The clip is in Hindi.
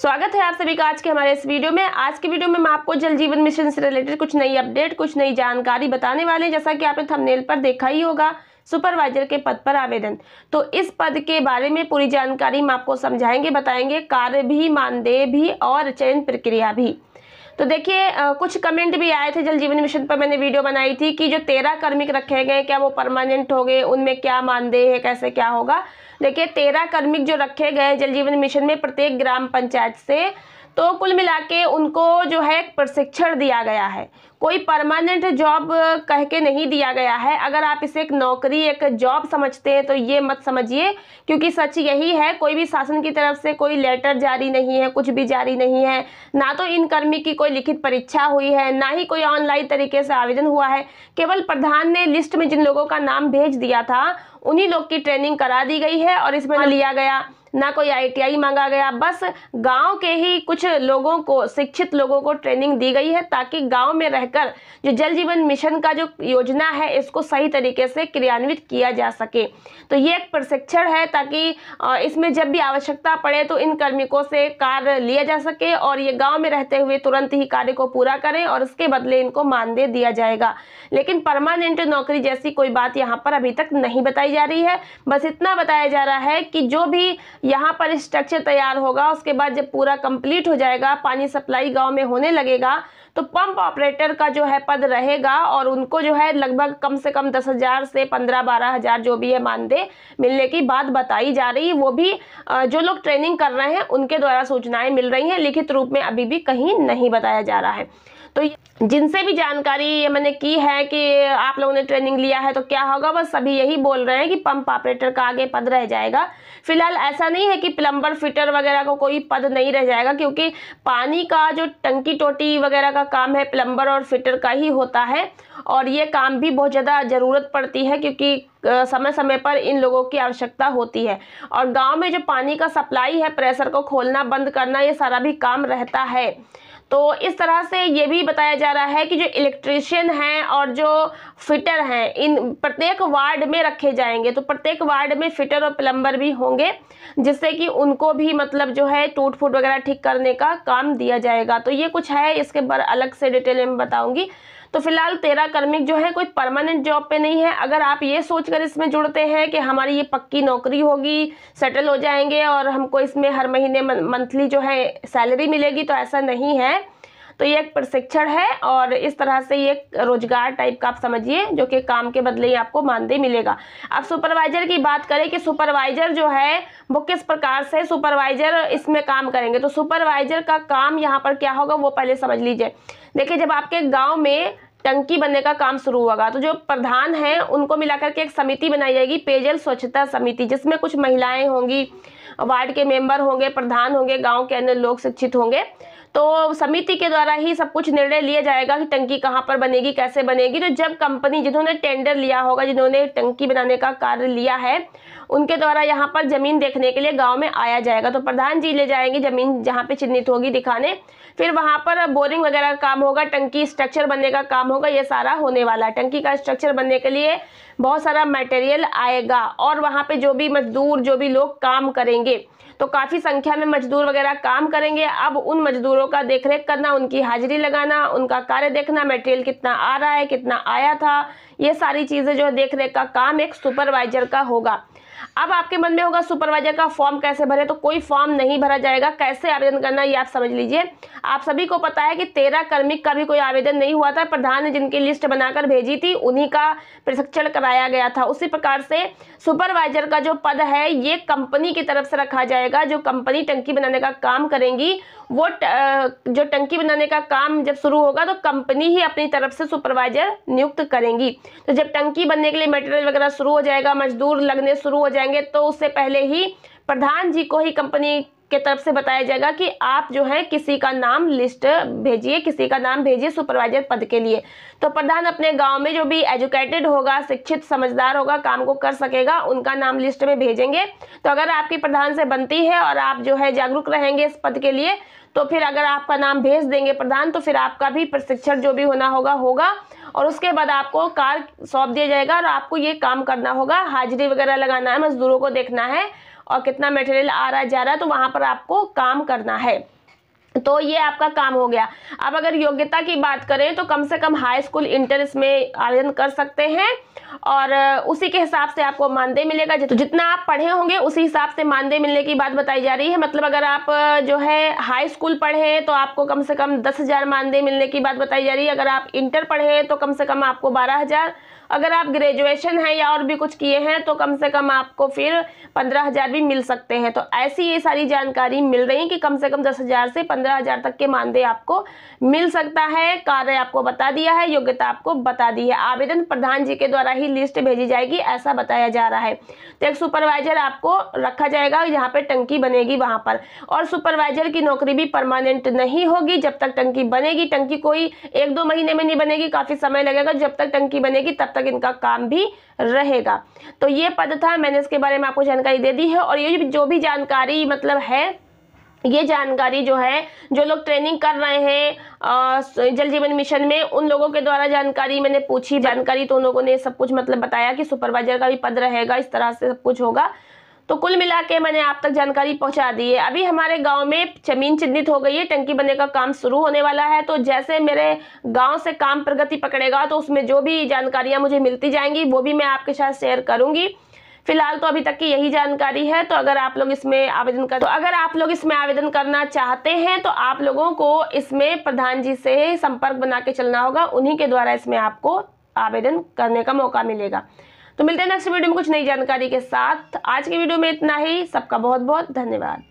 स्वागत है आप सभी का आज के हमारे इस वीडियो में आज के वीडियो में मैं आपको जल जीवन मिशन से रिलेटेड कुछ नई अपडेट कुछ नई जानकारी बताने वाले हैं जैसा कि आपने थंबनेल पर देखा ही होगा सुपरवाइजर के पद पर आवेदन तो इस पद के बारे में पूरी जानकारी हम आपको समझाएंगे बताएंगे कार्य भी मानदेय भी और चयन प्रक्रिया भी तो देखिए कुछ कमेंट भी आए थे जल जीवन मिशन पर मैंने वीडियो बनाई थी कि जो तेरह कर्मिक रखे गए क्या वो परमानेंट हो गए उनमें क्या मानदेय है कैसे क्या होगा देखिए तेरह कर्मिक जो रखे गए जल जीवन मिशन में प्रत्येक ग्राम पंचायत से तो कुल मिला के उनको जो है प्रशिक्षण दिया गया है कोई परमानेंट जॉब कह के नहीं दिया गया है अगर आप इसे एक नौकरी एक जॉब समझते हैं तो ये मत समझिए क्योंकि सच यही है कोई भी शासन की तरफ से कोई लेटर जारी नहीं है कुछ भी जारी नहीं है ना तो इन कर्मी की कोई लिखित परीक्षा हुई है ना ही कोई ऑनलाइन तरीके से आवेदन हुआ है केवल प्रधान ने लिस्ट में जिन लोगों का नाम भेज दिया था उन्हीं लोग की ट्रेनिंग करा दी गई है और इसमें लिया गया ना कोई आईटीआई मांगा गया बस गांव के ही कुछ लोगों को शिक्षित लोगों को ट्रेनिंग दी गई है ताकि गांव में रहकर जो जल जीवन मिशन का जो योजना है इसको सही तरीके से क्रियान्वित किया जा सके तो ये एक प्रशिक्षण है ताकि इसमें जब भी आवश्यकता पड़े तो इन कर्मिकों से कार्य लिया जा सके और ये गाँव में रहते हुए तुरंत ही कार्य को पूरा करें और इसके बदले इनको मानदेय दिया जाएगा लेकिन परमानेंट नौकरी जैसी कोई बात यहाँ पर अभी तक नहीं बताई जा रही है बस इतना बताया जा रहा है कि जो भी यहाँ पर स्ट्रक्चर तैयार होगा उसके बाद जब पूरा कंप्लीट हो जाएगा पानी सप्लाई गांव में होने लगेगा तो पंप ऑपरेटर का जो है पद रहेगा और उनको जो है लगभग कम से कम दस हज़ार से पंद्रह बारह हज़ार जो भी है मानदेय मिलने की बात बताई जा रही है वो भी जो लोग ट्रेनिंग कर रहे हैं उनके द्वारा सूचनाएं मिल रही हैं लिखित रूप में अभी भी कहीं नहीं बताया जा रहा है जिनसे भी जानकारी मैंने की है कि आप लोगों ने ट्रेनिंग लिया है तो क्या होगा वो सभी यही बोल रहे हैं कि पंप ऑपरेटर का आगे पद रह जाएगा फिलहाल ऐसा नहीं है कि प्लम्बर फिटर वगैरह को कोई पद नहीं रह जाएगा क्योंकि पानी का जो टंकी टोटी वगैरह का काम है प्लम्बर और फिटर का ही होता है और ये काम भी बहुत ज़्यादा ज़रूरत पड़ती है क्योंकि समय समय पर इन लोगों की आवश्यकता होती है और गांव में जो पानी का सप्लाई है प्रेशर को खोलना बंद करना ये सारा भी काम रहता है तो इस तरह से ये भी बताया जा रहा है कि जो इलेक्ट्रिशियन हैं और जो फिटर हैं इन प्रत्येक वार्ड में रखे जाएंगे तो प्रत्येक वार्ड में फिटर और प्लम्बर भी होंगे जिससे कि उनको भी मतलब जो है टूट फूट वगैरह ठीक करने का काम दिया जाएगा तो ये कुछ है इसके बारे अलग से डिटेल में बताऊँगी तो फिलहाल तेरह कर्मिक जो है कोई परमानेंट जॉब पे नहीं है अगर आप ये सोचकर इसमें जुड़ते हैं कि हमारी ये पक्की नौकरी होगी सेटल हो जाएंगे और हमको इसमें हर महीने मंथली जो है सैलरी मिलेगी तो ऐसा नहीं है तो ये एक प्रशिक्षण है और इस तरह से ये रोजगार टाइप का आप समझिए जो कि काम के बदले ही आपको मानदेय मिलेगा अब सुपरवाइजर की बात करें कि सुपरवाइजर जो है वो किस प्रकार से सुपरवाइजर इसमें काम करेंगे तो सुपरवाइजर का काम यहाँ पर क्या होगा वो पहले समझ लीजिए देखिए जब आपके गाँव में टंकी बनने का काम शुरू होगा तो जो प्रधान हैं उनको मिलाकर के एक समिति बनाई जाएगी पेयजल स्वच्छता समिति जिसमें कुछ महिलाएं होंगी वार्ड के मेंबर होंगे प्रधान होंगे गांव के अन्य लोग शिक्षित होंगे तो समिति के द्वारा ही सब कुछ निर्णय लिया जाएगा कि टंकी कहाँ पर बनेगी कैसे बनेगी तो जब कंपनी जिन्होंने टेंडर लिया होगा जिन्होंने टंकी बनाने का कार्य लिया है उनके द्वारा यहाँ पर ज़मीन देखने के लिए गाँव में आया जाएगा तो प्रधान जी ले जाएंगे ज़मीन जहाँ पर चिन्हित होगी दिखाने फिर वहाँ पर बोरिंग वगैरह का काम होगा टंकी स्ट्रक्चर बनने का काम होगा ये सारा होने वाला है टंकी का स्ट्रक्चर बनने के लिए बहुत सारा मटेरियल आएगा और वहाँ पे जो भी मजदूर जो भी लोग काम करेंगे तो काफ़ी संख्या में मजदूर वगैरह काम करेंगे अब उन मजदूरों मजदूरों का देखरेख करना उनकी हाजिरी लगाना उनका कार्य देखना मटेरियल कितना आ रहा है कितना आया था ये सारी चीज़ें जो है देख रेख का काम एक सुपरवाइजर का होगा अब आपके मन में होगा सुपरवाइजर का फॉर्म कैसे भरे तो कोई फॉर्म नहीं भरा जाएगा कैसे आवेदन करना ये आप समझ लीजिए आप सभी को पता है कि तेरह कर्मिक का भी कोई आवेदन नहीं हुआ था प्रधान ने जिनकी लिस्ट बनाकर भेजी थी उन्हीं का प्रशिक्षण कराया गया था उसी प्रकार से सुपरवाइजर का जो पद है ये कंपनी की तरफ से रखा जाएगा जो कंपनी टंकी बनाने का काम करेंगी वो ट, जो टंकी बनाने का काम जब शुरू होगा तो कंपनी ही अपनी तरफ से सुपरवाइजर नियुक्त करेंगी तो जब टंकी बनने के लिए मटेरियल वगैरह शुरू हो जाएगा मजदूर लगने शुरू हो जाएंगे तो उससे पहले ही प्रधान जी को ही कंपनी के तरफ से बताया जाएगा कि आप जो है किसी का नाम लिस्ट भेजिए किसी का नाम भेजिए सुपरवाइजर पद के लिए तो प्रधान अपने गांव में जो भी एजुकेटेड होगा शिक्षित समझदार होगा काम को कर सकेगा उनका नाम लिस्ट में भेजेंगे तो अगर आपकी प्रधान से बनती है और आप जो है जागरूक रहेंगे इस पद के लिए तो फिर अगर आपका नाम भेज देंगे प्रधान तो फिर आपका भी प्रशिक्षण जो भी होना होगा होगा और उसके बाद आपको कार सौंप दिया जाएगा और आपको ये काम करना होगा हाजिरी वगैरह लगाना है मजदूरों को देखना है और कितना मटेरियल आ रहा जा रहा है तो वहाँ पर आपको काम करना है तो ये आपका काम हो गया अब अगर योग्यता की बात करें तो कम से कम हाई स्कूल इंटर इसमें आवेदन कर सकते हैं और उसी के हिसाब से आपको मानदेय मिलेगा तो जितना आप पढ़े होंगे उसी हिसाब से मानदेय मिलने की बात बताई जा रही है मतलब अगर आप जो है हाई स्कूल पढ़े हैं तो आपको कम से कम दस हज़ार मानदेय मिलने की बात बताई जा रही है अगर आप इंटर पढ़े हैं तो कम से कम आपको बारह हज़ार अगर आप ग्रेजुएशन हैं या और भी कुछ किए हैं तो कम से कम आपको फिर पंद्रह हज़ार भी मिल सकते हैं तो ऐसी ये सारी जानकारी मिल रही है कि कम से कम दस हज़ार से पंद्रह हजार तक के मानदेय आपको मिल सकता है कार्य आपको बता दिया है योग्यता आपको बता दी है आवेदन प्रधान जी के द्वारा ही लिस्ट भेजी जाएगी ऐसा बताया जा रहा है तो एक सुपरवाइजर आपको रखा जाएगा जहाँ पे टंकी बनेगी वहां पर और सुपरवाइजर की नौकरी भी परमानेंट नहीं होगी जब तक टंकी बनेगी टंकी कोई एक दो महीने में नहीं बनेगी काफ़ी समय लगेगा जब तक टंकी बनेगी तब तक इनका काम भी रहेगा तो ये पद था मैंने इसके बारे में आपको जानकारी दे दी है और ये जो भी जानकारी मतलब है ये जानकारी जो है जो लोग ट्रेनिंग कर रहे हैं जल जीवन मिशन में उन लोगों के द्वारा जानकारी मैंने पूछी जानकारी तो उन लोगों ने सब कुछ मतलब बताया कि सुपरवाइजर का भी पद रहेगा इस तरह से सब कुछ होगा तो कुल मिला के मैंने आप तक जानकारी पहुंचा दी है अभी हमारे गांव में जमीन चिन्हित हो गई है टंकी बनने का काम शुरू होने वाला है तो जैसे मेरे गांव से काम प्रगति पकड़ेगा तो उसमें जो भी जानकारियां मुझे मिलती जाएंगी वो भी मैं आपके साथ शेयर करूंगी फिलहाल तो अभी तक की यही जानकारी है तो अगर आप लोग इसमें आवेदन कर तो अगर आप लोग इसमें आवेदन करना चाहते हैं तो आप लोगों को इसमें प्रधान जी से संपर्क बना के चलना होगा उन्हीं के द्वारा इसमें आपको आवेदन करने का मौका मिलेगा तो मिलते हैं नेक्स्ट वीडियो में कुछ नई जानकारी के साथ आज की वीडियो में इतना ही सबका बहुत बहुत धन्यवाद